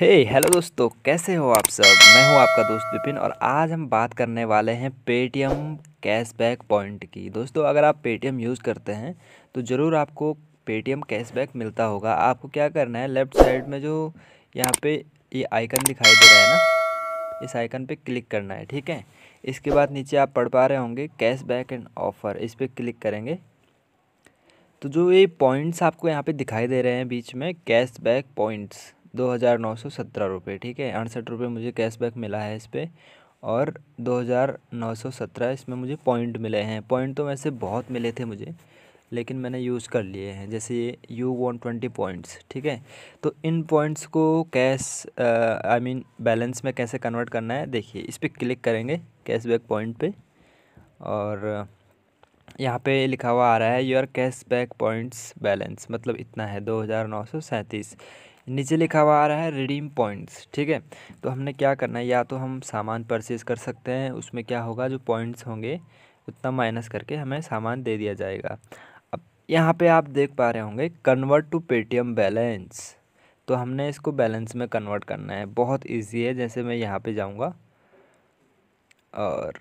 हे hey, hello दोस्तों कैसे हो आप सब मैं हूं आपका दोस्त विपिन और आज हम बात करने वाले हैं पेटीएम कैशबैक पॉइंट की दोस्तों अगर आप पेटीएम यूज़ करते हैं तो ज़रूर आपको पेटीएम कैशबैक मिलता होगा आपको क्या करना है लेफ़्ट साइड में जो यहाँ पे ये आइकन दिखाई दे रहा है ना इस आइकन पे क्लिक करना है ठीक है इसके बाद नीचे आप पढ़ पा रहे होंगे कैशबैक एंड ऑफ़र इस पर क्लिक करेंगे तो जो ये पॉइंट्स आपको यहाँ पर दिखाई दे रहे हैं बीच में कैशबैक पॉइंट्स दो हज़ार नौ सौ सत्रह रुपये ठीक है अड़सठ रुपये मुझे कैशबैक मिला है इस पर और दो हज़ार नौ सौ सत्रह इसमें मुझे पॉइंट मिले हैं पॉइंट तो वैसे बहुत मिले थे मुझे लेकिन मैंने यूज़ कर लिए हैं जैसे ये यू वन ट्वेंटी पॉइंट्स ठीक है तो इन पॉइंट्स को कैश आई मीन बैलेंस में कैसे कन्वर्ट करना है देखिए इस पर क्लिक करेंगे कैशबैक पॉइंट पे और यहाँ पे लिखा हुआ आ रहा है your cash back points balance मतलब इतना है दो हज़ार नौ सौ सैंतीस नीचे लिखा हुआ आ रहा है रिडीम पॉइंट्स ठीक है तो हमने क्या करना है या तो हम सामान परचेज कर सकते हैं उसमें क्या होगा जो पॉइंट्स होंगे उतना माइनस करके हमें सामान दे दिया जाएगा अब यहाँ पे आप देख पा रहे होंगे कन्वर्ट टू पेटीएम बैलेंस तो हमने इसको बैलेंस में कन्वर्ट करना है बहुत इजी है जैसे मैं यहाँ पे जाऊँगा और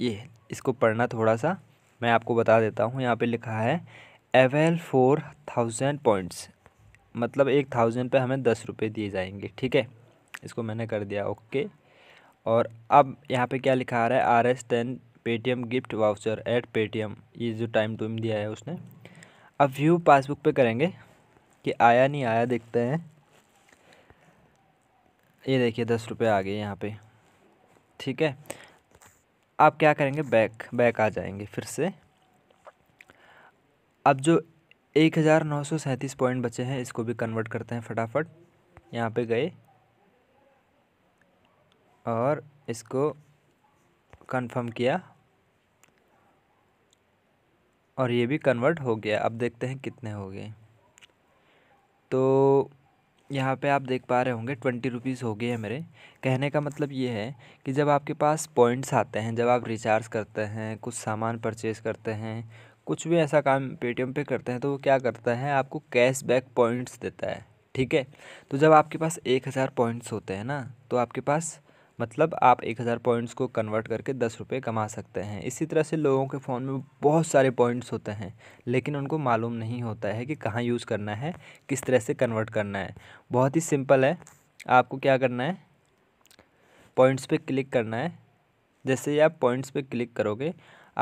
ये इसको पढ़ना थोड़ा सा मैं आपको बता देता हूँ यहाँ पे लिखा है एवेल फोर थाउजेंड पॉइंट्स मतलब एक थाउजेंड पर हमें दस रुपये दिए जाएंगे ठीक है इसको मैंने कर दिया ओके और अब यहाँ पे क्या लिखा आ रहा है R S ten Paytm gift voucher at Paytm ये जो टाइम टूम तो दिया है उसने अब व्यू पासबुक पे करेंगे कि आया नहीं आया देखते हैं ये देखिए दस रुपये आ गए यहाँ पे ठीक है आप क्या करेंगे बैक बैक आ जाएंगे फिर से अब जो एक हज़ार नौ सौ सैंतीस पॉइंट बचे हैं इसको भी कन्वर्ट करते हैं फटाफट यहाँ पे गए और इसको कंफर्म किया और ये भी कन्वर्ट हो गया अब देखते हैं कितने हो गए तो यहाँ पे आप देख पा रहे होंगे ट्वेंटी रुपीज़ हो गए हैं मेरे कहने का मतलब ये है कि जब आपके पास पॉइंट्स आते हैं जब आप रिचार्ज करते हैं कुछ सामान परचेज़ करते हैं कुछ भी ऐसा काम पेटीएम पे करते हैं तो वो क्या करता है आपको कैशबैक पॉइंट्स देता है ठीक है तो जब आपके पास एक हज़ार पॉइंट्स होते हैं ना तो आपके पास मतलब आप एक हज़ार पॉइंट्स को कन्वर्ट करके दस रुपये कमा सकते हैं इसी तरह से लोगों के फ़ोन में बहुत सारे पॉइंट्स होते हैं लेकिन उनको मालूम नहीं होता है कि कहाँ यूज़ करना है किस तरह से कन्वर्ट करना है बहुत ही सिंपल है आपको क्या करना है पॉइंट्स पे क्लिक करना है जैसे आप पॉइंट्स पे क्लिक करोगे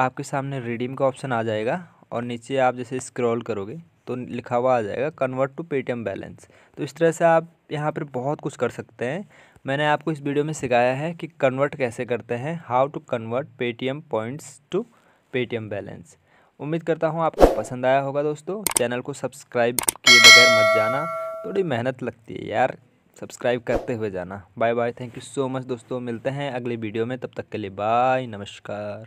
आपके सामने रिडीम का ऑप्शन आ जाएगा और नीचे आप जैसे स्क्रॉल करोगे तो लिखा हुआ आ जाएगा कन्वर्ट टू पेटीएम बैलेंस तो इस तरह से आप यहाँ पर बहुत कुछ कर सकते हैं मैंने आपको इस वीडियो में सिखाया है कि कन्वर्ट कैसे करते हैं how to convert Paytm points to Paytm balance उम्मीद करता हूँ आपको पसंद आया होगा दोस्तों चैनल को सब्सक्राइब किए बगैर मत जाना थोड़ी मेहनत लगती है यार सब्सक्राइब करते हुए जाना bye bye thank you so much दोस्तों मिलते हैं अगले वीडियो में तब तक के लिए बाय नमस्कार